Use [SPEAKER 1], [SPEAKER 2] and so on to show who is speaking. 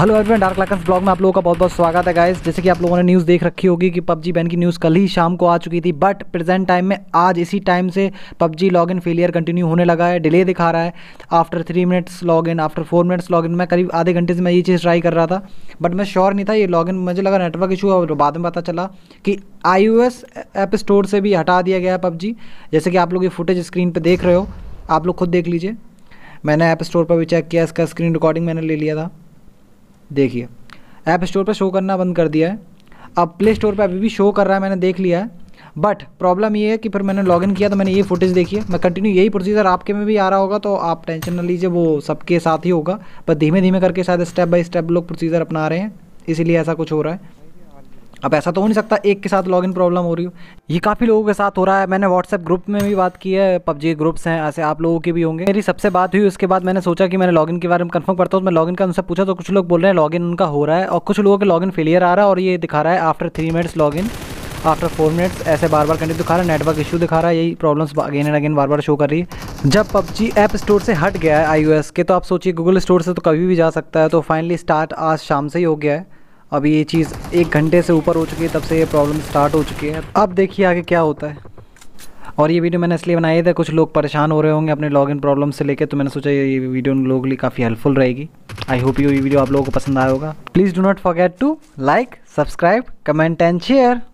[SPEAKER 1] hello everyone dark lockers blog में आप लोगों का बहुत बहुत स्वागत है गाइस जैसे कि आप लोगों ने न्यूज़ देख रखी होगी कि पबजी बैन की न्यूज़ कल ही शाम को आ चुकी थी बट प्रेजेंट टाइम में आज इसी टाइम से पबजी लॉगिन फेलियर कंटिन्यू होने लगा है डिले दिखा रहा है after three minutes in after four minutes in मैं करीब आधे घंटे से मैं ये चीज़ ट्राई कर रहा था बट मैं श्योर नहीं था ये इन मुझे लगा नेटवर्क इशू और बाद में पता चला कि आई ऐप स्टोर से भी हटा दिया गया है पबजी जैसे कि आप लोग ये फुटेज स्क्रीन पर देख रहे हो आप लोग खुद देख लीजिए मैंने ऐप स्टोर पर भी चेक किया इसका स्क्रीन रिकॉर्डिंग मैंने ले लिया था देखिए ऐप स्टोर पर शो करना बंद कर दिया है अब प्ले स्टोर पर अभी भी शो कर रहा है मैंने देख लिया है बट प्रॉब्लम ये है कि फिर मैंने लॉगिन किया तो मैंने ये फुटेज देखी है मैं कंटिन्यू यही प्रोसीजर आपके में भी आ रहा होगा तो आप टेंशन ना लीजिए वो सबके साथ ही होगा पर धीमे धीमे करके शायद स्टेप बाय स्टेप लोग प्रोसीजर अपना रहे हैं इसीलिए ऐसा कुछ हो रहा है अब ऐसा तो हो नहीं सकता एक के साथ लॉगिन प्रॉब्लम हो रही हो ये काफ़ी लोगों के साथ हो रहा है मैंने व्हाट्सएप ग्रुप में भी बात की है पबजी ग्रुप्स हैं ऐसे आप लोगों के भी होंगे मेरी सबसे बात हुई उसके बाद मैंने सोचा कि मैंने लॉगिन के बारे में कंफर्म करता हूँ तो मैं लॉगिन का उनसे पूछा तो कुछ लोग बोल रहे हैं लॉगिन उनका हो रहा है और कुछ लोगों के लॉगिन फेलियर आ रहा है और ये दिखा रहा है after three minutes login after four minutes ऐसे बार बार कंटिन्यू दिखा रहा है नेटवर्क इशू दिखा रहा है यही प्रॉब्लम्स अगेन एंड अगेन बार बार शो कर रही है जब पबजी ऐप स्टोर से हट गया है आई के तो आप सोचिए गूगल स्टोर से तो कभी भी जा सकता है तो फाइनली स्टार्ट आज शाम से ही हो गया है अब ये चीज़ एक घंटे से ऊपर हो चुकी है तब से ये प्रॉब्लम स्टार्ट हो चुकी है अब देखिए आगे क्या होता है और ये वीडियो मैंने इसलिए बनाई था कुछ लोग परेशान हो रहे होंगे अपने लॉगिन प्रॉब्लम से लेकर तो मैंने सोचा ये वीडियो उन लोगों के लिए काफ़ी हेल्पफुल रहेगी आई होप ये वीडियो आप लोगों को पसंद आया होगा please do not forget to like subscribe comment and share